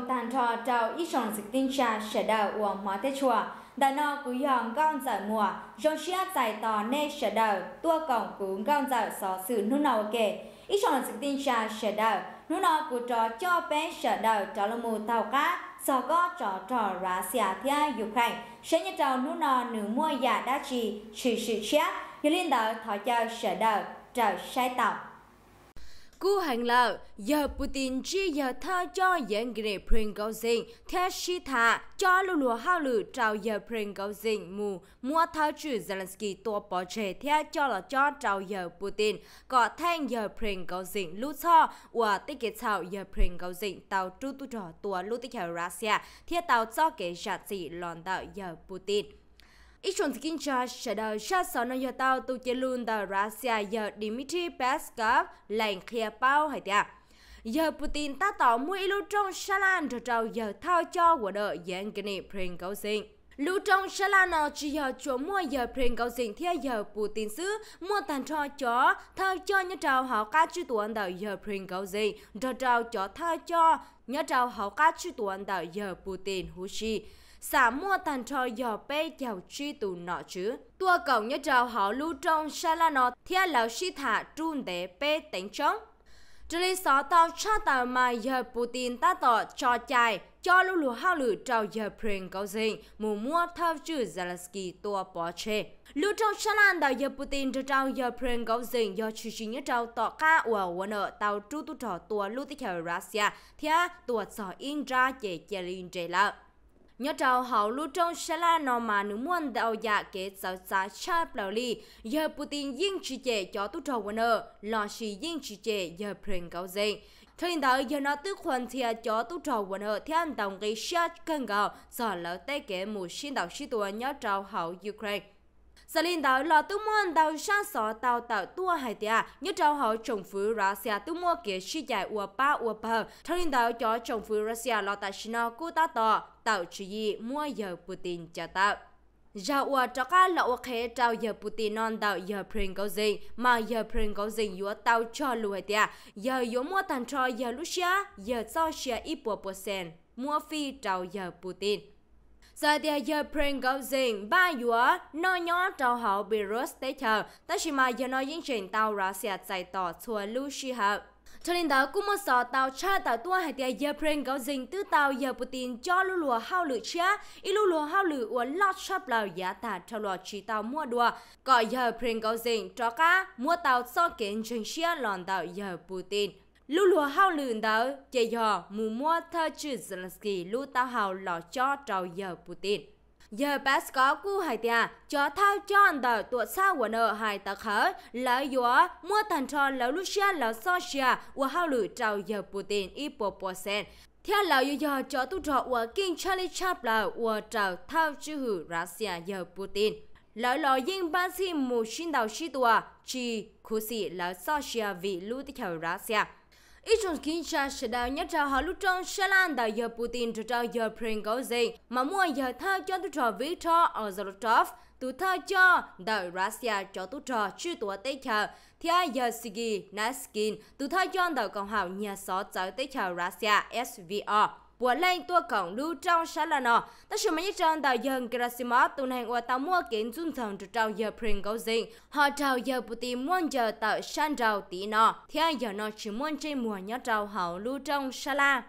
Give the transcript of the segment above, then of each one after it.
trong tàn trò trào ít chọn dịch tin cha sẽ đào uổng hóa thế chùa đà nọ cứ yòng con dở mùa rong xia giải tò nê sẽ đào tua cổng cứ con dở xó sự nô nào kể ít sòng dịch tinh trà sẽ đào nô nọ cứ trò cho bé sẽ đào trò là một tàu cá sò có trò trò ra xia thia dục hành sẽ nhớ trò nô nọ nửa mua giả đã trì chỉ sự chia yêu liên đạo thọ chờ sẽ đào trào sai tàu Cú hành lợ, giờ Putin chỉ giờ thơ cho dân ghi pring gấu dinh, theo shi thả cho lù lùa hao lử trao giờ pring gấu mù, mua thơ chữ Zelensky tua bỏ trẻ theo cho là cho trao giờ Putin, có thanh giờ pring gấu dinh lũ cho, và tích kết thảo giờ pring tàu tru tu trò tua lũ tích hào Russia, theo tàu cho kế giả trị lòn đạo giờ Putin. Ichon Skincha sẽ đợi sát sở nó giờ tu chế luôn tờ Russia giờ Dmitry Peskov lành khía bao hay tiệt. Giờ Putin ta tỏ mua ilu trong Shalan cho trao giờ thao cho của đợi Yevgeny sing Lưu trong Shalano chỉ giờ chỗ mua giờ pren cầu dình theo giờ Putin xứ mua tàn cho chó thao cho nhớ trao họ ca chư tuần đầu giờ pren cầu dình trào trào chó thao cho nhớ trao họ ca chư tuần đầu giờ Putin Hushi xả mua tàn trò dò bê giàu truy tù nọ chứ. Tua cầu nhớ trào họ lưu trong xa la nọ thia lão si thả trùn để bê tánh chống. Trừ lý xó tao cha tàu mà giờ Putin ta tỏ cho chài, cho lưu lù hao lử trào giờ Pring cầu dình, mù mua thơ chữ Zelensky tua bó chê. Lưu trong xa lan đào giờ Putin trừ trào giờ Pring cầu dình do chủ chính nhớ trào tỏ ca ua ua nợ tàu trú tu trò tua lưu tích hờ Russia, thia tua xó in ra chê chê linh chê lạ nhớ trâu hậu lưu trong sẽ là nó mà nếu muốn đào giả kế giáo giá cha bảo lý giờ Putin yên chỉ chế cho tu trâu quân ở lo sĩ yên chỉ chế giờ phèn cao dây thời đó giờ nó tức hoàn thiệt cho tu trâu quân ở thêm đồng cái sát cân gạo giờ lỡ tay kế một sinh đạo sĩ tuổi nhớ trâu hậu Ukraine giờ lên đó lo tu mua đào xa sọ tàu tàu tua hai tia nhớ trao họ trồng phứ Russia tu mua kia chi giải ua ba ua bờ thằng lên đó cho trồng phứ Russia lo tại Sino cô ta tỏ tàu chỉ gì mua giờ Putin cho tàu Giờ ua cho cá là ua khế trao giờ Putin non đạo giờ pring cầu dinh mà giờ pring cầu dinh yếu tàu cho lùi hai tia giờ yếu mua tàn trò giờ Russia giờ cho xe ít bộ bộ mua phi trao giờ Putin giờ thì giờ pren gấu diện ba dúa nó nhỏ trong hậu virus tế chờ ta chỉ mà giờ nói diễn trình tàu ra sẽ giải tỏ chùa lưu shi hợp cho nên đó cũng một số tàu cha tàu tua hay tia giờ pren gấu dình từ tàu giờ putin cho lũ lùa hao lự chia y lũ lùa hao lự uốn lót shop lào giá tà theo lò chỉ tàu mua đùa gọi giờ pren gấu dình cho cá mua tàu so kiến trường chia lòn tàu giờ putin Lu lùa hao lươn đó, chế dò mù mua thơ chữ Zelensky lu tao hào lọ cho trào giờ Putin. Giờ bác có cú hai tia, cho thao cho anh tờ tuột sao của nợ hai tờ khở, lỡ dùa, mua thành tròn lỡ Russia lỡ Socia, của hao lử trào giờ Putin y bộ bộ sen. Theo lỡ dù dò cho tu trọ của King Charlie Chaplin của trào thao chữ hữu Russia giờ Putin lỡ lỡ yên ba xin mù xin đào xí tùa chi khu sĩ lỡ Socia vì lưu tích hậu Russia. Israel Kinsha sẽ đào nhất trao họ lúc trong Shalan đào giờ Putin trở trao giờ gì mà mua giờ thao cho tụi trò Victor Orzalotov tụi thao cho đào Russia cho tụi trò chưa tụi tế chờ thì ai giờ Sigi Naskin tụi thao cho đào cộng hào nhà xó cháu tế chờ Russia SVR bữa lên tua cổng đu trong sáng là nọ ta sự mấy trong tàu dân Kirasima tu này qua tàu mua kiến dung thần cho tàu giờ prin gấu gì họ trào giờ bù tìm muốn giờ tàu san rào tí nọ thì giờ nó chỉ muốn chơi mùa nhớ trào hậu lưu trong sáng là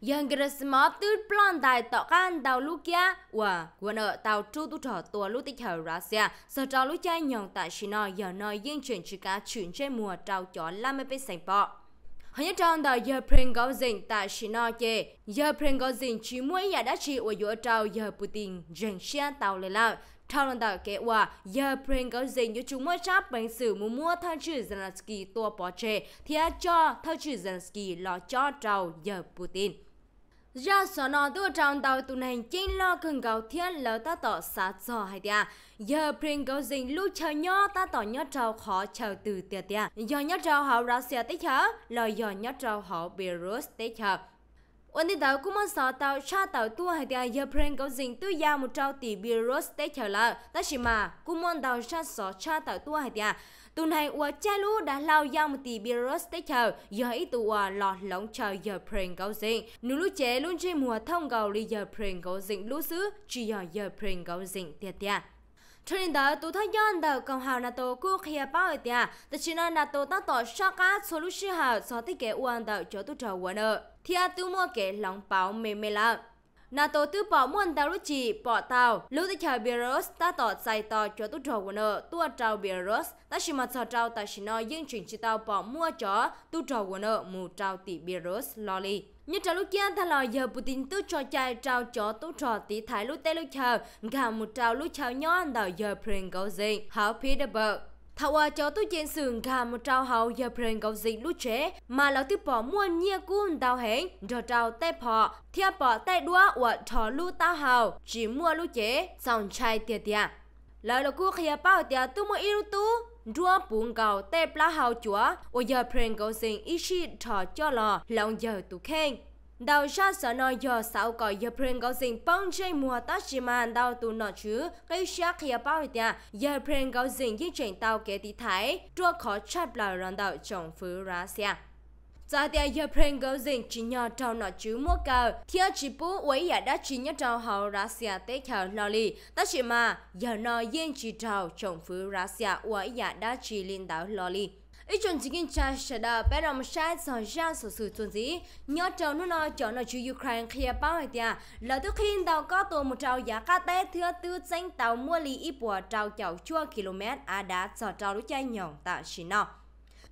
dân Kirasima tư plan tài tọ can tàu lúc kia và quân ở tàu chu tu trò tua lúc tích hậu ra xe sợ tàu lúc chơi nhon tại chỉ nọ giờ nói riêng chuyển chỉ cả chuyện chơi mùa trào chó làm mấy bên sành bọ hanya nhất trong đó giờ pren có dành tại chỉ nói chê giờ pren có dành chỉ muốn nhà đã chỉ ở giữa trâu giờ putin dành xe tàu lên lại thao lần đầu kế hoạch giờ pren có dành cho chúng mới chấp bằng sự mua mua thao chữ zelensky tua bỏ chê thì cho thao chữ zelensky lo cho trâu giờ putin giờ sở nọ tôi trong tàu tụ này chính lo cần gạo thiên lỡ ta tỏ xá gió hay tiệt giờ prin gạo dình lúc chờ nhó ta tỏ nhó trâu khó chờ từ tiệt tiệt giờ nhớ trâu họ ra xe tích chở lo giờ nhớ trâu họ virus tích chở ổn định tàu cũng muốn sợ tàu cha tàu tua hay tiệt giờ prin gạo dình tôi ra một trâu tỷ virus tích chở là ta chỉ mà cũng muốn tàu cha sợ cha tàu tua hay tiệt Tu này ua cha lú đã lao giao một tỷ virus tới chờ giờ ít tu ua lọt lỏng chờ giờ pren gấu dịnh. Nụ lú chế luôn chơi mùa thông cầu đi giờ pren gấu dịnh lú xứ chỉ giờ giờ pren gấu dịnh tiệt tiệt. Cho nên đó, tụ thay dọn đầu cộng hào NATO cú khía bao ở nhà, tất chỉ nên NATO tăng tổ sát cá solution hào so thiết kế Ua đầu cho tụ trầu uan ở. Thì à tụ mua kế lòng bao mềm mềm lắm. NATO tư bỏ muôn đào lúc chỉ bỏ tàu lúc tích hợp Belarus ta tỏ dài tỏ cho tu trò của nợ tua trào Belarus ta chỉ mà sợ trào ta chỉ nói những chuyển chỉ tàu bỏ mua chó tu trò của nợ mù trào tỷ Belarus lo li như trào lúc kia ta lo giờ Putin tư cho chạy trào chó tu trò tỷ thái lúc tê lúc chờ gà một trào lúc chờ nhon đào giờ Pringle Zing hảo Peterborough thảo à cho tôi trên sườn gà một trao hậu giờ bền cầu dịch lúc chế mà lão tiếp bỏ mua nhia cuốn tao hẹn cho trao tay bỏ theo bỏ tay đua và thọ lu tao hậu chỉ mua lúc chế xong chai tiệt tiệt lão lão cua khía à bao tiệt tôi mua yêu tu đua buồn cầu tay lá hậu chúa ở giờ bền cầu dịch ít chi thọ cho lò lòng giờ tụ khen đào ra sở nói giờ sau có giờ pren có dình bông chơi mùa ta chỉ mà đào tụ nọ chứ cái sắc hiệp bao tiền giờ pren có dình di chuyển tàu kế tí thái trua khó chắp là rắn đạo trong phứ ra xe Giờ thì giờ pren có dình chỉ nhờ trâu nọ chứ mua cờ thiệt chỉ bú quấy giả dạ đã chỉ nhớ tàu hậu ra xe tế chờ lò lì ta chỉ mà giờ nói yên chỉ tàu trong phứ ra xe quấy dạ giả đã chỉ lên đảo lò lì ít chuẩn chỉ kinh cha sẽ đã bắt đầu sai sở ra sở sự tuần gì nhớ chờ nó nó chờ nó chú Ukraine kia bao hồi tia là tức khi tàu có tổ một trào giá cá té thứ tư danh tàu mua lì ít bùa trào chậu chua km à đã sở trào lúc chai nhỏ tại xí nọ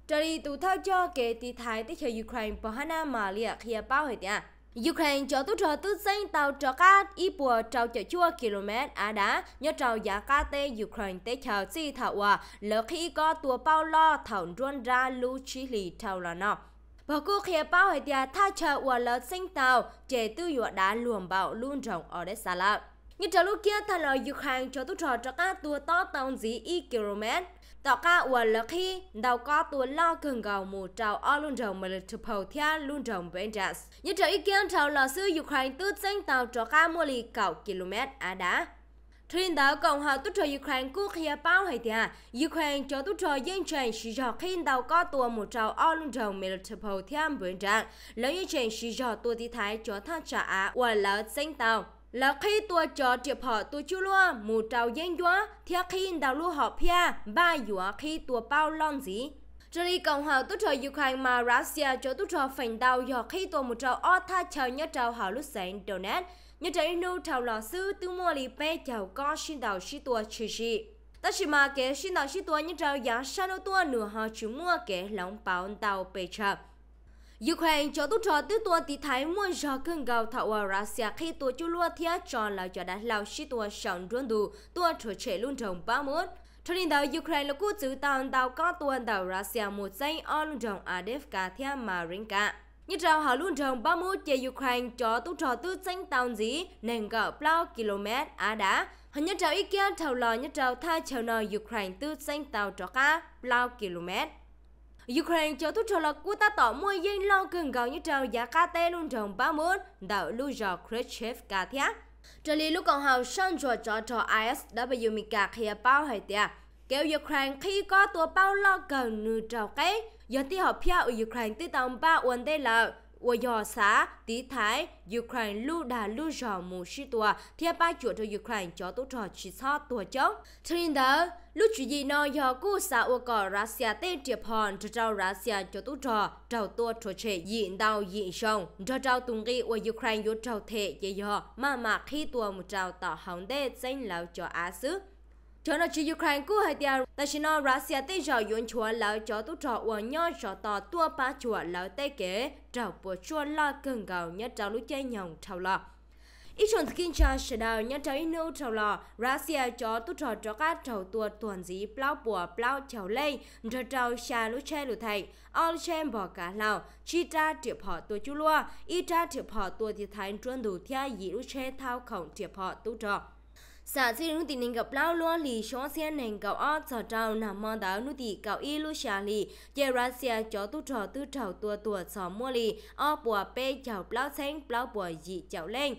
trời tụ thao cho kể tí thái tích hợp Ukraine bao hana mà lia kia bao hồi tia Ukraine cho tu trò tu xanh tàu trò cá y bùa trò chợ chua km á đá nhớ trò giá cá tê Ukraine tê chờ si thảo hòa à. lỡ khi có tua bao lo thảo ruôn ra lưu chi lì thảo là nọ bà cô khía bao hệ tia tha chờ ua lỡ xanh tàu chế tư dọa đá luồng bạo luôn rộng ở đất xa lạc. Như trò lúc kia thà lời Ukraine cho tu trò trò cá tua to tàu dí y km tao cá ua lơ khi tao có tua lo cường gầu mù trào o luôn rồng mà lực chụp hầu thia luôn rồng bên jas như trở ý kiến trào lò sư Ukraine tư danh tàu cho cá mua lì cầu km á đá Thuyền đảo Cộng hòa tốt cho Ukraine quốc hiệp bao hệ thịa, Ukraine cho tốt trò dân trình sử dụng khi đào cá tùa một trào o lung trọng mê lực thập hậu thêm bướng trạng, lớn như trình sử dụng tùa thị thái cho thắt chặt á và lão danh tàu là khi tôi chờ chụp họ tôi chú lúa mù trào dân gió thì khi đào lưu họ pia ba gió khi tôi bao lon gì Trở đi Cộng hòa tốt trời Ukraine mà Russia cho tôi trời phản đào do khi tôi một trào o tha chào nhớ trào họ lúc sáng Donetsk nhớ trào inu trào lò sư tư mua lì bê chào có xin đào xí tôi chỉ gì, ta chỉ mà kể xin đào xí tôi nhớ trào giá sao tôi nửa họ chú mua kể lòng bảo đào bê chập Ukraine cho tôi trò tư tua thì thấy mua cho cơn gạo thảo ở Russia khi tôi chú lua thiết cho là cho đã lao xí tua sẵn rôn đủ tua trở trẻ luôn trồng ba mốt. Cho nên đầu Ukraine là cú chữ tàu tàu có tua tàu Russia một danh ở luôn trồng Adevka thiết Marinka. Như trào họ luôn trồng ba mốt cho Ukraine cho tôi trò tư danh tàu gì, nền gạo bao km á đá. Hình như trào ý kiến thảo lò như trào thay chào nò Ukraine tư danh tàu trò cá bao km. Ukraine cho tu trò lọc của ta tỏ mua dân lo cần gạo như trào giá ca tê luôn trồng ba môn đạo lưu dò Khrushchev ca thiết. Trở lý lúc còn hào sân trò trò trò IS đã bị mì cạc hìa bao hệ tìa. Kéo Ukraine khi có tùa bao lo cần nư trào cái, do tí họ phía ở Ukraine tí tòng ba uốn tê lợi. 我要啥？第台 Ukraine 路打路上没事多，天把觉着 Ukraine 交都找去操多久？听到路主意呢？要过啥？我搞 Russia 对接盘，这招 Russia 交都找找多出去，引导引上，这招东西我 Ukraine 有找贴也要慢慢开多么找到红的真老叫阿叔。cho nó chỉ Ukraine cú hay tiệt, ta chỉ nó Russia tới giờ yun chùa lão cho tu trọ uổng nhau cho tỏ tua ba chùa lão tế kế trào bộ chùa lo cần gạo nhất trào lũ chơi nhồng trào lọ. ít chọn kinh cho sẽ đào nhất trào inu trào lọ, Russia cho tu trọ cho các trào tua tuần dí plau bùa plau trào lây, rồi trào xa lũ chơi lũ thầy, all chơi bỏ cả lão, chi ta tiệp họ tua chú lua, ít ta tiệp họ tua thì thành chuẩn đủ thia dĩ lũ chơi thao khổng tiệp họ tu trọ. Sa si nu ti nên gặp lao luôn li sho xian neng gặp a sa trao na ma da nu ti gặp i lu sha li. Je ra sia cho tu trò tu trào tua tua sa mua lì a bùa pe chào lao sen lao bùa dị chào lên.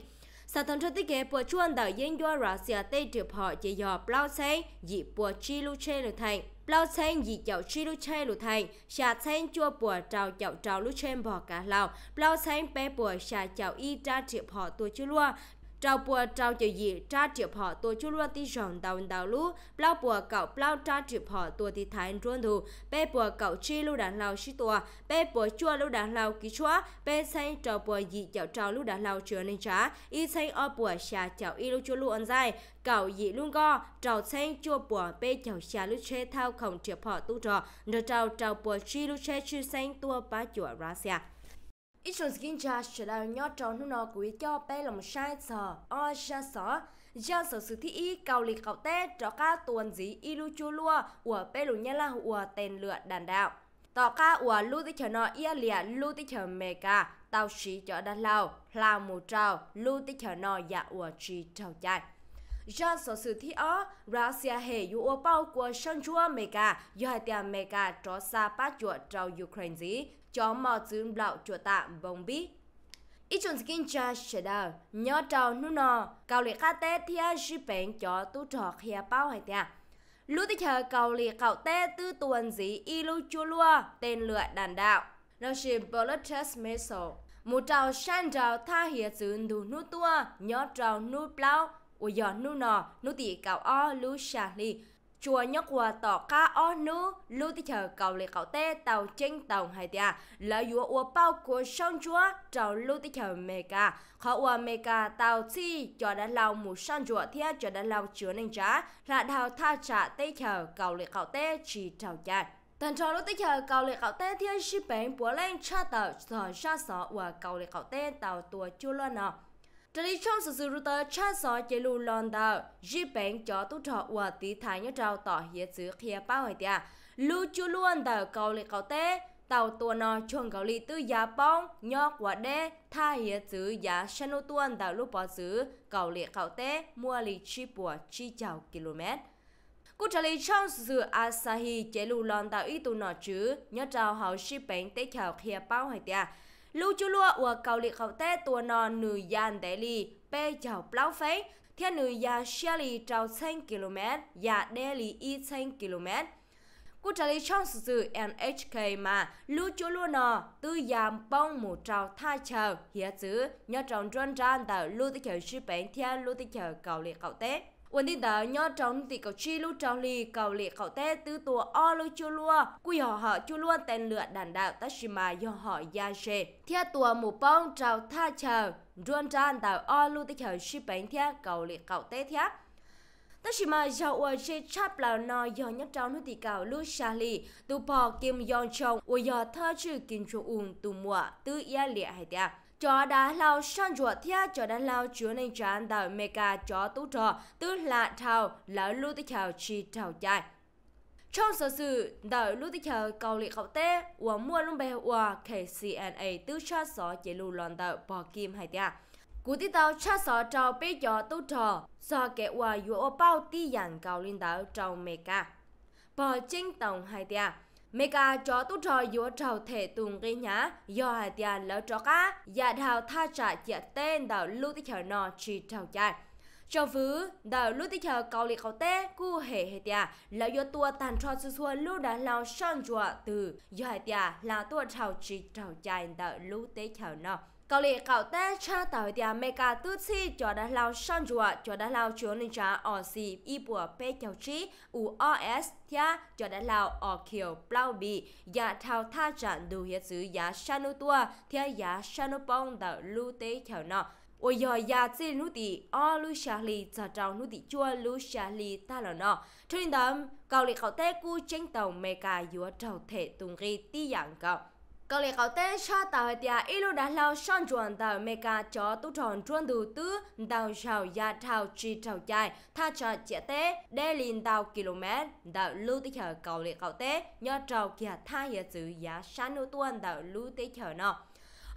Sa thần cho tích kế bùa chuan đạo yên doa ra sia tê trượp họ chỉ dò lao sen dị bùa chi lu che lu thành. Lao sen dị chào chi lu che lu thành. Sa sen chua bùa trào chào trào lu chen bò cả lao. Lao sen pe bùa sa chào y tra trượp họ tua chua luôn trao bùa trao chữ gì tra chụp họ tôi chú luôn tí rộng đào đào lú bao bùa cậu bao tra chụp họ tôi thì thái luôn thù bê bùa cậu chi lưu đàn lao chi tua bê bùa chua lưu đàn lao ký chua bê xanh trao bùa gì chậu trao lưu đàn lao chứa nên trả y xanh o bùa xà chậu y lưu chua lưu ăn dài cậu gì luôn go trao xanh chua bùa bê chậu xà lưu chê thao không chụp họ tu trò nợ trao trao bùa chi lưu chê chư xanh tua ba chùa ra xà ít sôn skin cha sẽ là nhỏ trò nó nó của cho bé là một sai sợ o sa sợ do sở sự thi ý cầu lịch cầu tết cho ca tuần gì y lu chua lua của bé lù nha là của tên lựa đàn đạo tỏ ca của lu tí chờ nó ia lìa lu tí chờ mẹ cả tao sĩ cho đàn lao là một trào lu tí chờ nó dạ của chi trào chạy do sở sự thi ó Russia hệ yu ô bao của sân chua mẹ cả do hai tiền mẹ cả cho xa bát chuột trào Ukraine gì cho mò dương lạo chùa tạm bông bí. Ít chọn skin cha sẽ đào, nhớ trào nụ nò, cao lệ khá tê thia sư bèn cho tu trò khía bao hay thia. Lúc tích hờ cao lệ cạo tê tư tuần dĩ y lưu chua lua, tên lựa đàn đạo. Nó xin bullet test missile. Một trào san trào tha hiệp dương đủ nụ tua, nhớ trào nụ plau, ủa dọn nụ nò, nụ tỉ cạo o lưu xà lì, chùa nhóc hòa tỏ ca o nữ lưu tí chờ cầu lệ cầu tê tàu chinh tàu hay tia là yua ua bao của sông chúa trào lưu tí chờ mê ca khó ua mê ca tàu chi cho đã lao mù sông chúa thia cho đã lao chứa nên trá là đào tha trả tê chờ cầu lệ cầu tê chỉ trào chạy Tần trò lúc tích chờ cầu lệ cầu tê thiên sĩ bánh búa lên cha tàu sở ra sở và cầu lệ cầu tê tàu tùa chua lo nào Trở đi sự sự rưu tơ cha lòn đào, dì bánh cho tu thọ ua tí thái nhớ trao hiết giữ khía bao hồi tìa. Lù chú luôn đào cầu lì cầu tế, tàu tua nò chuồng cầu lì tư giá bóng, nhó đê, tha hiết giữ giá sân ô tuần đào bỏ giữ, cầu lì cầu tế, mua lì chi bùa chi chào km. Cú trả lời trong sự Asahi chế lù lòn đào ý tù nọ chứ, nhớ trao hào dì bánh tế khảo khía bao hồi tìa lưu chú lua ua cầu liệt hậu tê tua nò nử gian đế lì bê chào plau phế theo nử ya xe lì trào xanh km ya đê lì y xanh km Cô trả lời trong sự dự NHK mà lưu chú lưu nò tư giam bông một trào tha chờ hiệp dữ nhờ trọng trôn ra tờ lưu tích chờ sư bệnh thiên lưu tích chờ cầu liệt cầu tế. วันนี้ đã nhớ trong thì cầu chi lúc trong lì cầu lệ cầu tê tư tua o lu chu lua quy họ họ chu lua tên lửa đàn đạo tashima do họ ya she thia tua một bông trào tha chờ ruan tràn o lu tích chờ shi bánh thia cầu lệ cầu tê thia Tashima Yawa J Chap là nó do nhất trong nước tỷ cao Shali, tu bò Kim Yong Chong, và do thơ chữ Kim Jong Un tu mùa, tư ya lệ hai tia cho đã lao sang ruột thia cho đã lao chứa nên chán đào mê ca cho tú trò tức là thao là lưu tích hào chi thao chạy trong sở sự đợi lúc tích hợp cầu lị khẩu tê của mua lúc bè và KCNA tư cha sở chế lưu lòn đợi bỏ kim hay tia cú tí tàu cha sở trào bê cho tu trò do kẻ và yếu bao tí dàn cầu linh đảo trào mê ca bỏ chính tổng hay tia mê ca cho tu trò yếu trào thể tùng gây nhá do hà tiền lỡ cho cá dạ đào tha trả chia tên đào lưu tích chờ nọ chỉ trào chạy cho vứ đào lưu tích chờ cầu lì cầu tê cu hệ hệ tiền là do tua tàn trò sư xua lưu đã lao sang chùa từ do hà tiền là tua trào chỉ trào chạy đào lưu tích chờ nọ Cậu lì cậu ta cha tàu tia mê ca tư chi cho đã lao sang chùa cho đã lao chúa nên cha ở xì y bùa bê chào trí u o s tia cho đã lao ở kiểu blau bi và thao tha trạng đủ hiệt dữ giá sanu tua tia giá sanu pong đã lưu tế chào nọ ôi giờ ya chỉ nút đi o lu xả li trả trào nu ti chua lu xả li ta là nó cho nên đó cậu lì cậu ta cu tranh tàu mê ca dúa trào thể tung ghi ti dạng cậu có lẽ có tên sa tàu tia ilu đã lao son chuan tàu meka cho tu tròn chuan từ tứ tàu sào ya tàu chi tàu chạy tha cho chia tế đê lin tàu km tàu lưu tới chờ cầu lệ cầu tế nhớ trầu kia tha hiệp chữ giá san nô tuần tàu lưu tới chờ nó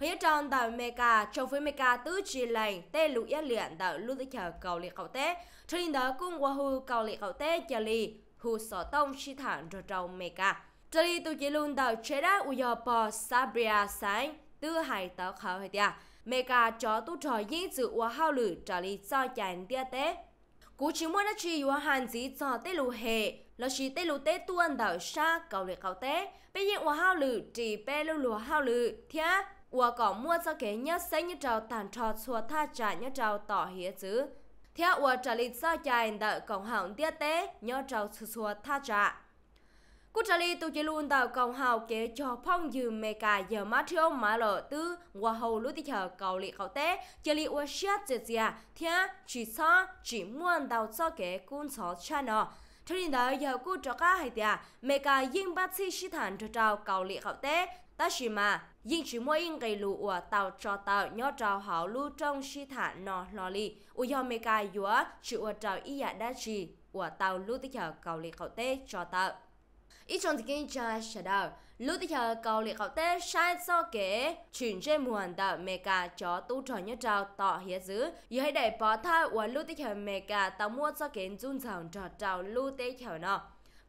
hiện trong tàu meka trong với meka tứ chi lành tê lụ yên luyện tàu lưu tới chờ cầu lệ cầu tế trên đó cũng qua hư cầu lệ cầu tế chờ lì hù sở tông chi thẳng cho trầu meka Trời tôi chỉ luôn đầu chế đá u yo bò sabria hải tàu khảo tia. Mẹ chó tu trò yên dự u hao lử trả lý cho chàng tia tế. Cú chỉ muốn đã chỉ u hàn dí cho tế lù hệ. Lo chỉ tế lù tế tuân đầu xa cầu lệ cầu tế. Bây giờ u hao lử chỉ bê lù lù hao lử thia. U có mua cho kế nhớ xây như trào tàn trò xua tha trả như trào tỏ hía chứ. Theo u trả lý cho chàng đợi cổng hỏng tia tế nhớ trào xua tha trả. Cú trả lý tù chỉ luôn tàu cầu hào kế cho phong dư mê cả giờ má thiếu má lỡ tư Và hầu lúc tí chờ cầu lị cầu tế Chỉ lý ua xét dễ dịa Thế chỉ xa chỉ muốn tàu cho kế cún xó channel Thế nên đó giờ cú cho cá hay tìa Mê cả yên bác sĩ sĩ thản cho trào cầu lị cầu tế Ta chỉ mà yên chỉ muốn yên gây lù ua tàu cho tàu nhó trào hào lưu trong sĩ thản nọ lò lì Ua do mê cả dùa chỉ ua trào y dạ đá trì Ua tàu lúc tí chờ cầu lị cầu tế cho tàu ít trong thì kinh cha sẽ đào lúc cầu liệt cầu tê sai so kế chuyển trên muôn đạo mẹ cả chó tu trò nhất trào tỏ hiế dữ giờ hãy để bỏ thai và lúc thì giờ mẹ cả tao so kế run rào trò trào lúc thì giờ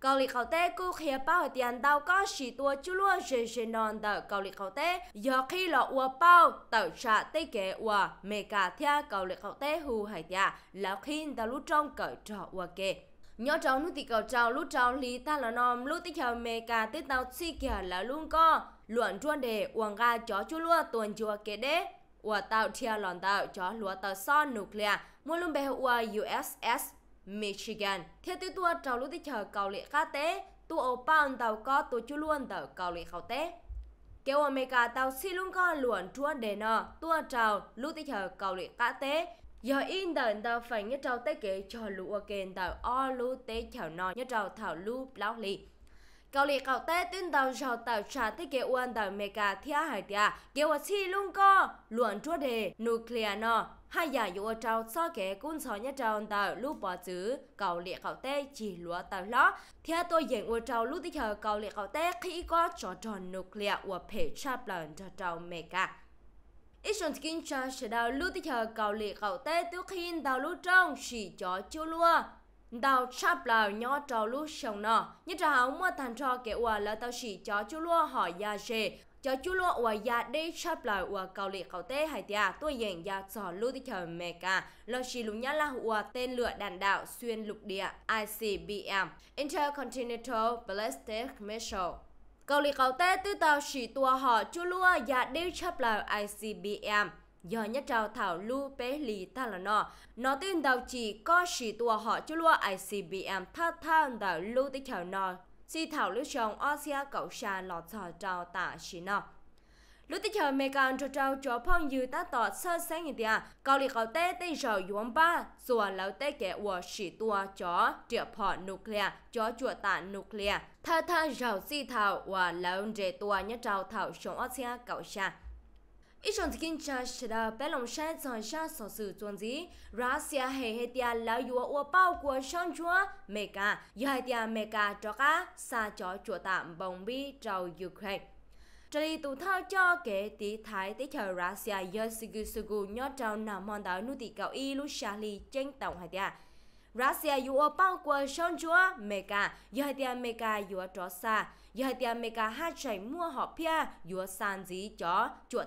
cầu liệt cầu tê cứ khía bao tiền tao có chỉ tua chú luôn dễ dễ non đạo cầu liệt cầu tê giờ khi lọ bao tao trả tê kế ua mẹ cả theo cầu liệt cầu tê hù hải tia lão khi tao lúc trong cởi trò ua kế nhỏ cháu nu tì cầu cháu lúc cháu lý ta là nom lúc tích chào mẹ cả tết tao chi kia là luôn co luận chuan đề uang ga chó chú lúa tuần chùa kế đế ua tàu tia lòn tàu chó lúa tàu son nuclear mua luôn bè ua USS Michigan theo tiêu tua cháu lúc tích chào cầu lệ cá tế tu ô bao tàu có tu chú luôn tàu cầu lệ khẩu tế kéo America tàu xí luôn co luận chuan đề nọ tua chào lúc tích chào cầu lệ cá tế giờ in đợn tàu phải nhớ trâu tế kể cho lũ ở kênh tàu o lũ tế chảo nọ nhớ trâu thảo lũ lão lì cầu lì cầu tế tuyên tàu giàu tàu trả tế kể uan tàu mê cà thia hải tia kêu ở chi luôn co luận chúa đề nuclear nọ hai giả dụ ở trâu so kể cún so nhớ trâu tàu lũ bỏ chữ cầu lì cầu tế chỉ lúa tàu ló thia tôi dành ở trâu lũ tế chờ cầu lì cầu tế khi có trò tròn nuclear ở phe chắp lần cho trâu mê cà ít sân kinh cha sẽ đào lưu tích hờ cầu lì cầu tê tiêu khiên đào lưu trong xì chó chua lua đào chắp lào nhỏ trò lưu sông nọ như trò hảo mua thành trò kẻ ua là tao xì chó chua lua hỏi gia dê chó chua lua ua gia đê chắp lào ua cầu lì cầu tê hay tia tôi dành gia trò lưu tích hờ mẹ cả lo xì lùng nhá là ua tên lửa đạn đạo xuyên lục địa ICBM Intercontinental Ballistic Missile Cầu lì cầu tê tư tàu chỉ tua họ chú lua và dạ đều chấp là ICBM. Do nhất trào thảo lưu bế lì ta là nó. Nó tin tàu chỉ có chỉ tua họ chú lua ICBM tha tha tàu lưu tích chào nó. Chỉ thảo lưu chồng Asia cậu xa lọt trò trào tả chỉ nó lúc tới chờ mẹ càng cho cháu cho phong như ta tỏ sơ sáng như thế à cao cậu cầu tê tê giờ ba rồi à lão tê kẻ của sĩ tua cho triệu phò nuclear cho chùa tạ nuclear tha tha rào si thảo và lão rể tua nhớ trao thảo sống ở xe cậu xa ít trong kinh cha sẽ là bé lòng sai giỏi xa sở sự chuẩn gì Russia hay hay tia là yếu ua bao của sang chúa Mỹ cả, yếu hay tia Mỹ cho cả sa cho chúa tạm bóng bi trầu Ukraine Trở đi tù thao cho kể tí thái tí chờ ra xìa yơ à. sigu sigu nhó trao nà mòn đảo nụ cao y lúc xa tổng hải tìa. Ra xìa bao quờ sơn chúa mê ca, yơ hải tìa mê ca yu ô tró xa, à, mua họ pia yu ô sàn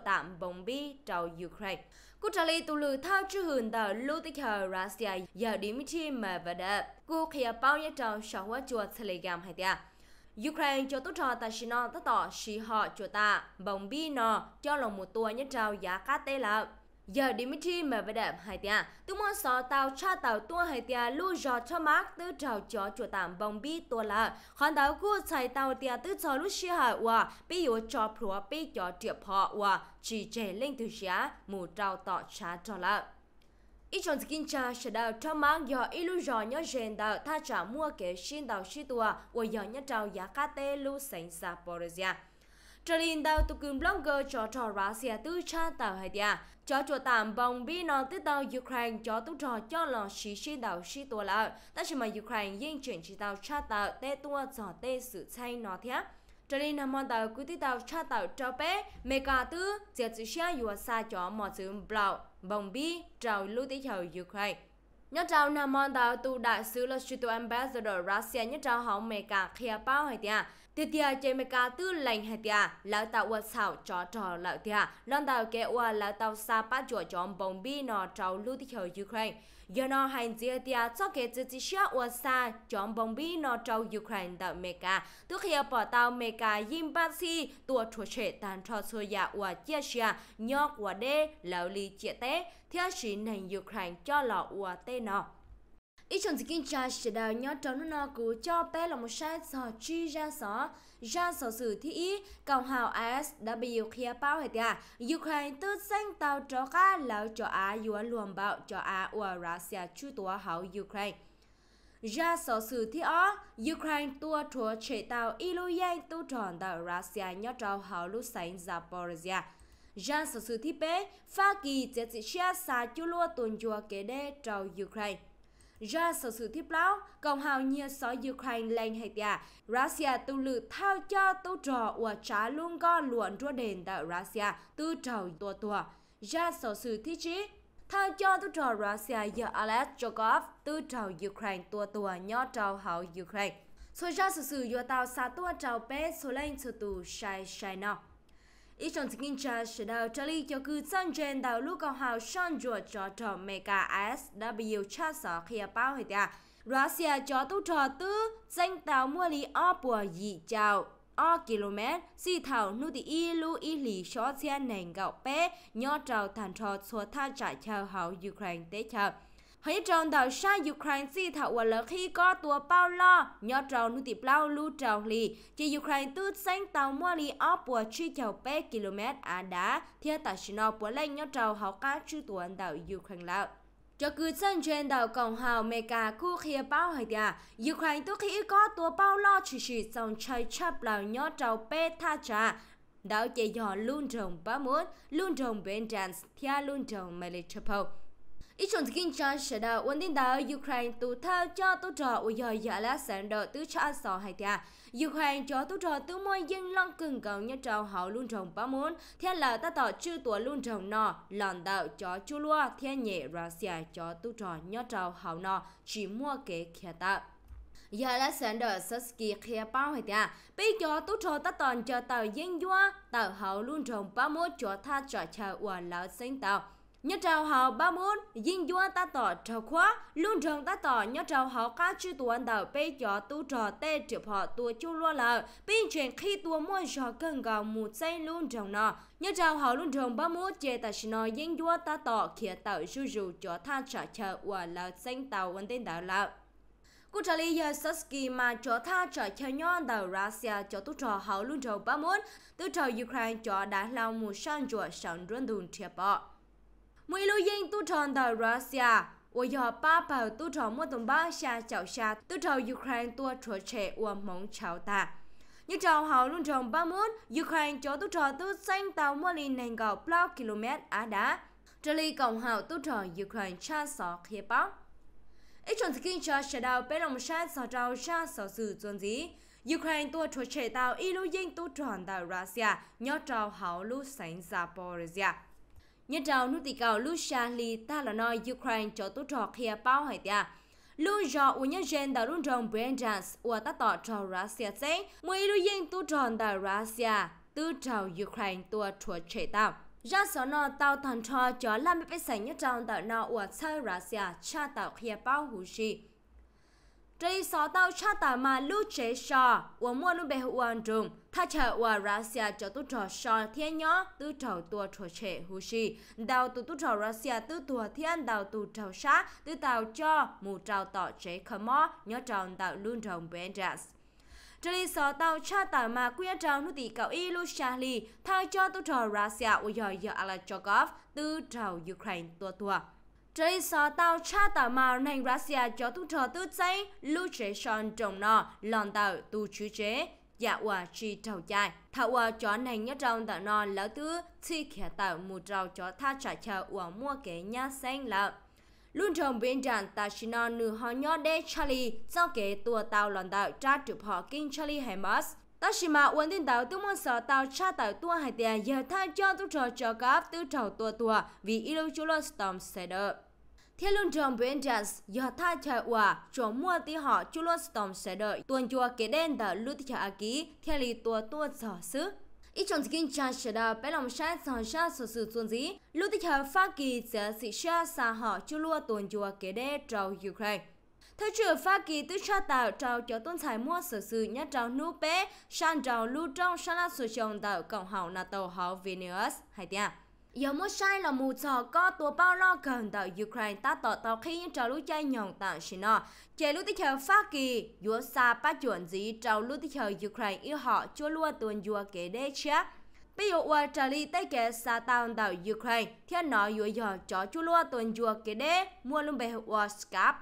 tạm bông bi trao Ukraine. Cú trả lời từ lử thao chư hưởng tờ lưu tích hờ Russia à, giờ điểm chi mà và đợt. Cú khía bao nhé trao sở hóa chùa telegram hay tìa. Ukraine cho tốt trò ta xin nó tỏ xì họ cho ta bóng bi nó cho lòng một tua nhất trao giá cá tê là giờ Dimitri mà về đẹp hai tia tu mong sọ tàu cha tàu tua hai tia lu giò cho mát tư trào chó chùa tạm bóng bi tua là hoàn tàu cua chạy tàu tia tư cho lu xì hạ hòa bi yếu cho phùa bi cho triệu họ hòa chỉ trẻ lên từ giá mù trào tọ cha cho là ít chọn kinh cha sẽ đào cho mang giờ ít lúc giờ nhớ rèn đào tha trả mua kế xin đào xin tua và giờ nhớ trào giá cá tê lu sánh xa Borussia. Trở lên đào tụ cường blogger cho trò ra xe tư cha tàu hay địa. Cho chùa tạm bóng bi nó tiếp tàu Ukraine cho tụ trò cho lò xí xin đào xin tua lão. Ta chỉ mà Ukraine yên chuyển chỉ tàu cha tàu tê tua giỏ tê sự chay nó thế trở nên nằm tàu quý tí tàu cha tàu cho bé mega tư giờ chỉ xa cho mọi chuyện blau bồng bi trào lưu tí chầu Ukraine. Nhất trao Nam Môn Tàu tu đại sứ là Sito Ambassador Russia nhất trao hậu mẹ cả khía bao hay tiền tiếp theo chế mẹ cá tư lành hai tia lão tạo ua xảo cho trò lão tia lão tạo kẻ qua lão tạo sa bát chùa chọn bóng bi nọ trâu lưu tích Ukraine giờ nó hành dĩa tia cho kẻ từ chế xa ua xa chọn bóng bi nọ trâu Ukraine tạo mẹ cá tức hiệu bỏ tàu mẹ cá yim bác sĩ tua chùa chế tàn trò xô dạ ua chia xa nhọc ua đê lão lý chia té theo sĩ nền Ukraine cho lọ ua tên nọ ít chọn skin cha sẽ đào nhớ trò nó nó cứ cho bé là một sai sò chi ra sò ra sò sự thi ý cầu hào as đã bị yêu khía bao hết à ukraine tư xanh tàu cho cá lão cho á yua luồng bạo cho á ua russia chu tua hảo ukraine ra sở sự thi ó Ukraine tua chúa chế tàu Iluyen tu tròn tàu Russia nhớ trao hào lúc sánh Zaporizhia. Ra sở sự thi bế, pha kỳ chế trị xe xa chú lua tuần chùa kế đê trao Ukraine ra sở sự tiếp lão, cộng hào như sở Ukraine lên hệ tìa. À. Russia tự lự thao cho tu trò và trả luôn có luận rua đền tại Russia tư trầu tua tua, Ra sở sự thiết trí, thao cho tu trò Russia giờ Alex Jokov tư trầu Ukraine tua tua nhỏ trầu hậu Ukraine. Số ra sở sự dùa tàu xa tua trào bế số lên sở tù sai sai nào ít trong tình cha sẽ đào trả cho cư dân trên đào lúc cầu hào son ruột cho trò mẹ cả SW cha sở khi bao hệ ta. cho tu trò tư danh tàu mua lý o bùa dị chào. km si thảo nút đi y lu y lì cho xe nền gạo bé nhỏ trào thành trò xua tha chạy chào hậu Ukraine tế chào hãy trong đảo xa Ukraine si thảo quả lỡ khi có tua bao lo nhỏ trào nu tiệp lao lu trào lì chỉ Ukraine tư xanh tàu mua lì ở bùa truy chào bé km à đá theo tại xin ở bùa lên nhỏ trào hậu cá truy tuần đảo Ukraine lão cho cư dân trên đảo Cộng hòa mê cả khu khía bao hồi tìa, Ukraine tốt khi có tua bao lo chỉ chỉ dòng chơi chấp lào nhỏ trào bê tha trà, đảo chế dọn luôn trồng bá muốn, luôn trồng bên trans, thia luôn trồng hậu ít ta kinh cho sẽ đào quân tin đào Ukraine tụ thao cho tụ trò của giờ giờ là sản đỡ tứ cho sò hay thia Ukraine cho tụ trò tứ môi dân long cường cầu nhân trào họ luôn trồng ba muốn theo là ta tỏ chư tuổi luôn trồng nọ lòn đạo cho chu lua theo nhẹ Russia cho tụ trò nhân trào họ nọ chỉ mua kế khía tạo giờ là sản đỡ Susky bao hay ta bây giờ tú trò ta toàn cho tàu dân dua tàu hậu luôn trồng bao mốt cho ta trò chờ quả lão sinh tàu nhớ trào họ ba môn dinh dua ta tỏ trào khóa luôn trường ta tỏ nhớ trào họ cá chư tuần đầu bê cho tu trò tê trượp họ tu chu lo lờ bên chuyện khi tu mua cho cần gạo một xây luôn trường nọ nhớ trào họ luôn trường ba môn chê ta xin nói dinh dua ta tỏ kia tạo rù rù cho tha trả chờ và là xanh tàu vấn tên đạo lợn Cô trả lời giờ Suski mà cho tha trả chờ nhau đầu Russia cho tu trò họ luôn trầu ba muốn, tu trò Ukraine cho đã lao một sang chùa sẵn run đùn thiệp bọ mùi lưu yên tu tròn tại Russia và do ba bảo tu tròn mua tổng ba xa chào xa tu tròn Ukraine tua trở trẻ và mong chào ta như trào hào luôn tròn ba mốt Ukraine cho tu tròn tu xanh tàu mua lì nền gạo plau km á đá trở lì cộng hào tu tròn Ukraine cha sọ khía báo ít chọn kinh cho sẽ đào bé lòng sát sọ trào xa sọ sự chuẩn gì Ukraine tua trở trẻ tàu ilu yên tu tròn tại Russia nhớ trào hào lưu sánh Zaporizhia nhân trào nút tì cầu Lucia Li lì ta là nói Ukraine cho tốt trò khía à bao hải tia. Lưu rõ ủ nhân dân đã rung rộng Brandans ủ à ta tỏ cho Russia sẽ mùi lưu dân tốt tròn tại Russia, tư trào Ukraine tùa chúa chế tạo. Ra số nó tàu thần trò cho làm bếp sảnh nhất tròn tại nó ủ ta Russia cha tạo khía à bao hủ gì. Trời sọ tao cha tà mà lưu chế sọ, và mua lưu bè hoàn trùng, tha chờ và Russia cho tu trò sọ thiên nhó, tu trò tua trò chế hù Đào tu tu trò Russia tu tua thiên đào tu trò sá, tu tàu cho, mù trào tỏ chế khờ mó, nhó tròn luôn rồng bên rạc. Trời sọ tao cha tà mà quý trào nụ tỷ cậu y lưu xa lì, cho tu trò Russia và dò dò Alachogov, tu trò Ukraine tua tua. Trời sợ tàu cha tà mao nành Russia cho tu trò tư cháy lưu chế son trồng nọ lòn tàu tu chú chế dạ hòa chi trầu dài thảo hòa chó này nhất trong tàu nọ lỡ thứ chi khẻ tàu một trầu cho tha trả chờ hòa mua kế nhà xanh lợn luôn trồng bên trạng ta chỉ nó nửa họ nhỏ đe Charlie giao kế tua tàu lòn tàu tra trục họ kinh Charlie Hamas ta chỉ mà uốn tin tàu tôi muốn sợ tàu cha tàu tua hai tiền giờ tha cho tôi trò cho cáp tư trầu tua tua vì ilu chulo storm sẽ đợi Thế luôn tròn bên jazz, giờ tha chạy qua, tròn mua tí họ chú lô storm sẽ đợi, tuần chùa kế đen đã lưu tí chạy á ký, theo lý tùa tùa sở sức. Ít trong kinh cha sẽ đào bé lòng sát sòn sát sở sự tuần dĩ, lưu tí chạy phát kỳ sẽ sĩ xa xa họ chú lô tuần chùa kế đen trầu Ukraine. Thứ trưởng Hoa Kỳ tư cho tạo trào cho tôn thái mua sở sự nhá trao nụ bé, sang trao lưu trong là xuất sông tạo cộng hậu NATO hậu Venus, hay tiếng có lo 有么晒了木草个多包了更到 Ukraine 打到到 khi cho lũ chơi nhọn tạm xin nó chạy lũ tích chờ phát kỳ dúa xa bắt chuẩn gì cho lũ tích chờ Ukraine yêu họ chua lua tuần dùa kế đế chứ bây giờ qua trả lý tay kế xa tàu đảo Ukraine thiên nó dùa dò cho chua lua tuần dùa kế đế mua luôn bề qua scap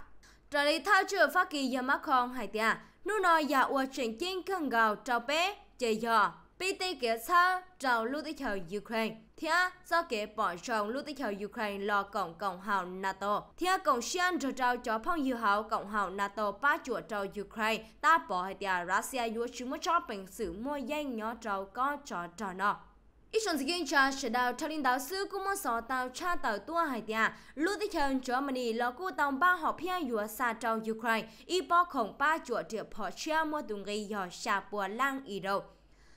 trả lý thao chữ phát kỳ giờ mắc không hay tia nụ nói giả qua chuyện chinh khăn gào trao bé chơi dò BT kia xa trọng lưu tích hào Ukraine. Thia do kế bỏ trọng lưu tích hào Ukraine lo cộng cộng hào NATO. Thia cộng xuyên trở trao cho phong dự hào cộng hào NATO ba chùa trao Ukraine. Ta bỏ hệ tìa Russia dùa chứng mất cho bình sự mua danh nhỏ trao có trò trò nọ. Ít sẵn sàng cho sẽ đào trao linh đạo sư cũng muốn sở tàu cha tàu tua hải tia. Lúc tích cho Germany là cô tàu ba họ phía dùa xa trao Ukraine. Y bỏ khổng ba chùa triệu phỏ chia mua tùng gây dò xa bùa lang y đầu.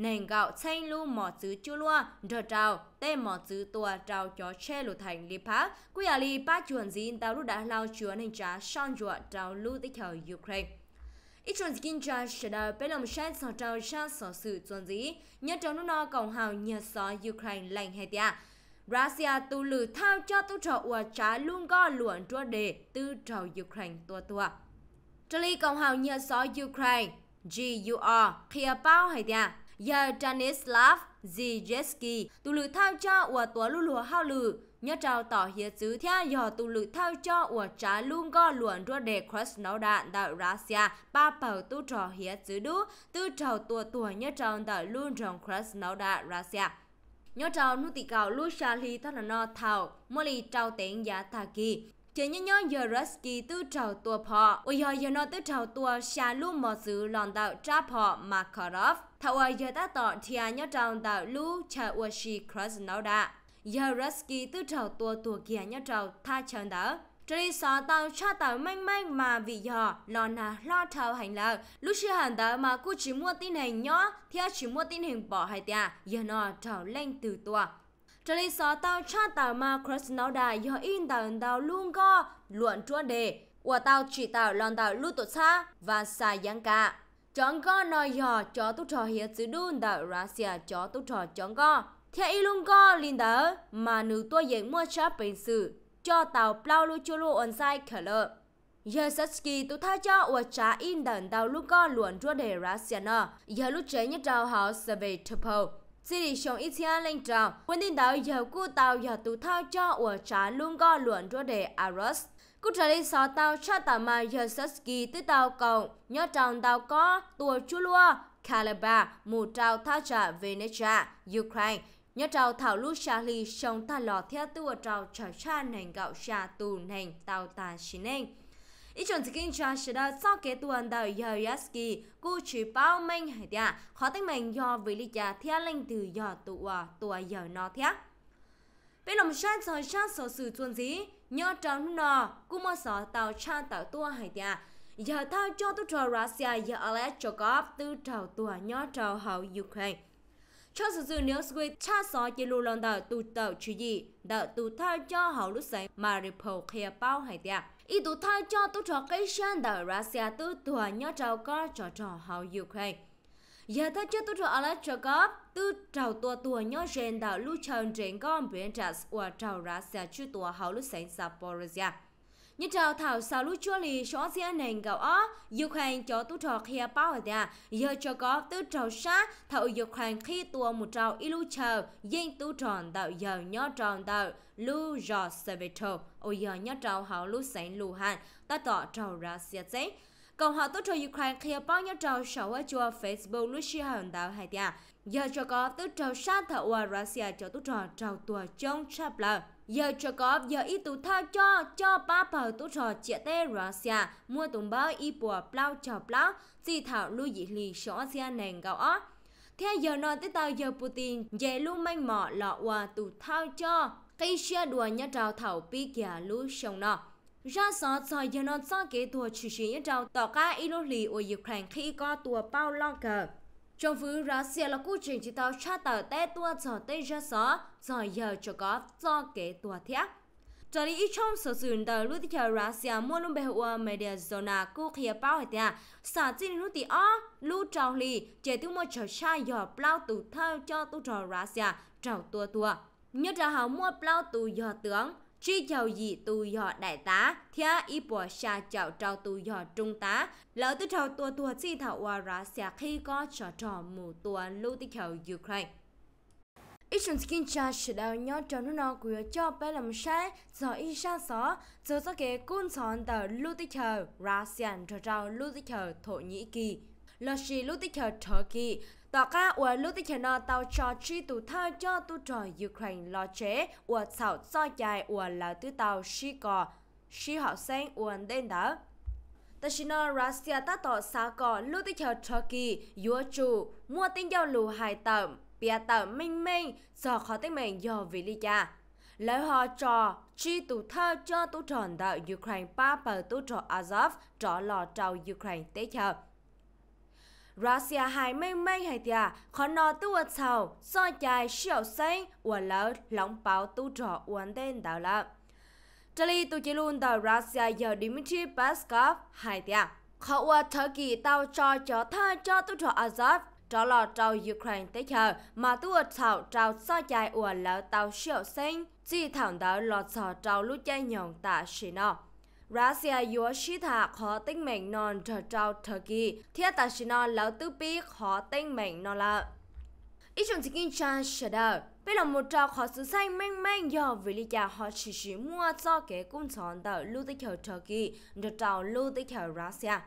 nền gạo xanh lu mỏ chữ chua lua đờ trào tê mỏ chữ tua trào chó che lu thành li phá quy à li ba chuẩn gì tao lúc đã lao chứa nên trả son ruột trào lu tích hở Ukraine ít chuẩn skin cho sẽ đào bên lòng sáng sọ trào sáng sọ sự chuẩn gì nhớ trong lúc nó cộng hào nhờ sọ Ukraine lành hay tia Russia tu lử thao cho tu trò ua trả luôn go luận trua đề tư trò Ukraine tua tua. Trợ lý Cộng hòa nhờ sọ Ukraine, GUR, kia bao hay tia giờ Janislav Zijeski, tụ lự thao cho của tùa lù lùa hao lự, nhớ trao tỏ hiệp chứ theo giờ tụ lự thao cho của trá luôn go luận rua đề Krasnodar tại Russia, ba bầu tu trò hiệp chứ đu, tư trào tùa tùa nhớ trao tại luôn rồng Krasnodar Russia nhớ trao nút tì cầu lúc xa lì thắt nó thảo mô lì trao tiếng giá thà kỳ chỉ như nhau giờ Rusky tư trào tua phò, ôi giờ giờ nó tư trào tua xa lu mò giữ lòn đạo trả phò Makarov, thảo ở giờ ta tỏ thia nhau trào đạo lu cha uashi Krasnodar. Giờ Rusky tư trào tua tua kia nhau trào tha chân đỡ Trời sợ tàu cho tàu manh manh mà vì giờ lo nà lo thao hành lợ. Lúc chưa hẳn tàu mà cô chỉ mua tin hình nhỏ, thì chỉ mua tin hình bỏ hai tia, giờ nó trào lên từ tua. Trở lên xó tao cha tao mà đài do in tao tao luôn go luận chua đề. của tao chỉ tao lon tao lưu tổ xa và xa giang cả. Chọn go nói dò cho tốt trò hiệt giữ đun tao Russia cho tốt trò chọn go. Theo y luôn go linh tớ mà nữ tua dành mua chá bình sự cho tao plau lưu chua lưu ổn sai khả lợi. Giờ sát ski tụ tha cho ua trả in đần đào lúc con luận rua đề russia xe nọ. Giờ lúc chế nhất đào họ sẽ về thập hậu chỉ đi xong lên trào, quân tin tàu giờ cú tàu giờ tụ thao cho ở trả luôn go luận rồi để Aros. Cú trả đi tàu cho tàu mà tới tàu cầu, nhớ trọng tàu có tua chú lua, Calabar, mù trào thao trả Venetia, Ukraine, nhớ trào thảo lúc xa lì sống ta lọ theo tua trào trở cha nền gạo xa tù nền tàu ta xin nền ý chuẩn thì kinh cha sẽ đã sau kế tuần đời giờ yaski cô chỉ bao mình hay đã khó tính mình do vì lý giả thia linh từ giờ tụ à, tụ giờ nó thia bên lòng sát rồi sát sở sự chuẩn gì nhớ trong nó cũng mà sợ tàu cha tàu tua hay đã giờ thao cho tôi trò Russia giờ cho Chokov từ trầu tua nhớ trầu hậu Ukraine cho sự dư nếu suy cha gió chỉ lưu lòng đợi tụ tàu chú gì đợi tụ thao cho hậu lúc sáng mà rịp hậu khía bao hải tiạc ý tụ thao cho tụ trò cây sân đợi Russia tụ tùa nhớ trào có trò trò hậu Ukraine giờ ta cho tụ trò ở lại trò có tụ trào tùa tùa nhớ rèn đợi lưu trần trên con biển trà của trào Russia chú tùa hậu lúc sáng Zaporizhia như trào thảo sao lúc chua lì xóa xe nền gạo ó Ukraine cho tu trò khía bao ở giờ cho có tư trào sát thảo Ukraine khi tua một trào ilu chờ dinh tu tròn tạo giờ nhó tròn tạo lưu rò xe về trầu ô giờ nhó trào hảo lúc sánh lù hạn ta tỏ trào ra xe chế còn họ tốt cho Ukraine khi bao nhiêu trò sầu ở chùa Facebook lúc hẳn hòn hay Haiti giờ cho có tốt trò sát thảo Russia cho tốt trò trò tua trong chapler giờ cho có giờ ít tụ thao cho cho ba bờ tụ trò chia tê Russia mua tụng bao y bùa plau trò plau chỉ thảo lưu dị lì xóa xe nền gạo ó theo giờ nói tới tàu giờ Putin dễ luôn manh mỏ lọ qua tụ thao cho cây xe đùa nhá trào thảo pi kìa lũ sông nọ ra sợ sợ giờ nó sợ kế thua chỉ sĩ nhá trào tỏ ca ít lì ở Ukraine khi có tùa bao lo cờ trong vụ russia là cú trình chỉ tàu cha tàu té tua giờ tê ra gió giờ giờ cho có do kế tua thiết cho đi trong sở sườn tờ lúc tiếp theo ra xe mua luôn bề hậu media zona cú khía bao hệ tia xả chi lúc tiếp ó lúc trào lì chế tiêu mua chờ cha giờ plau tù thơ cho tu trò russia trào tua tua nhất là hảo mua plau tù giờ tướng Chi chào dị tu dọ đại tá, thia y bỏ xa chào trao tu dọ trung tá. Lỡ tư chào tua tua chi thảo hòa ra sẽ khi có trò trò mù tua lưu tư chào Ukraine. Isun skin cha sẽ đào nhớ cho nó nó của cho bé làm sai do y sa xó giờ cho cái côn sòn từ lưu tư chào Russian trò trao lưu tư chào Thổ Nhĩ Kỳ. Lỡ xì lưu tư chào Thổ Kỳ Tòa ca của lúc tích nó tàu cho chi tù thơ cho tu trò Ukraine lo chế của thảo do dài của là tư tàu shi cò shi họ sang của đến đó. Ta chỉ nói Russia ta tỏ xa cò lúc tích hợp Turkey, Yua chủ mua tinh giao lưu hai tầm, bia tầm minh minh, do khó tích mình do vì lý cha. Lời họ cho chi tù thơ cho tu tròn đạo Ukraine ba bờ tu trò Azov, trò lò trào Ukraine tế chờ. Russia hai mây mây hay tia à? khó nọ tu ở sau do dài siêu xanh uẩn lỡ lỏng báo tu trò uẩn tên đào lắm. Trở lý tu chỉ luôn tàu Russia giờ Dmitry Peskov hay tia à? khó uẩn Turkey tao cho cho tha cho tu trò Azov trở lò trâu Ukraine tới giờ mà tu ở sau trâu do dài uẩn lỡ tàu siêu xanh chỉ thẳng đỡ lọt sọ trâu lúc chơi nhọn tạ xì nọ. Russia Yoshita khó tinh mệnh non cho trao Turkey, thiết ta xin non lão tư bí khó tinh mệnh non lạ. Ý chung chính kinh trang sở đờ, bây là một trò khó sử sách mênh mênh do vì lý giả họ chỉ sử mua cho kế cung chọn tờ lưu tích hiểu Turkey, trở trao lưu tích hiểu Russia.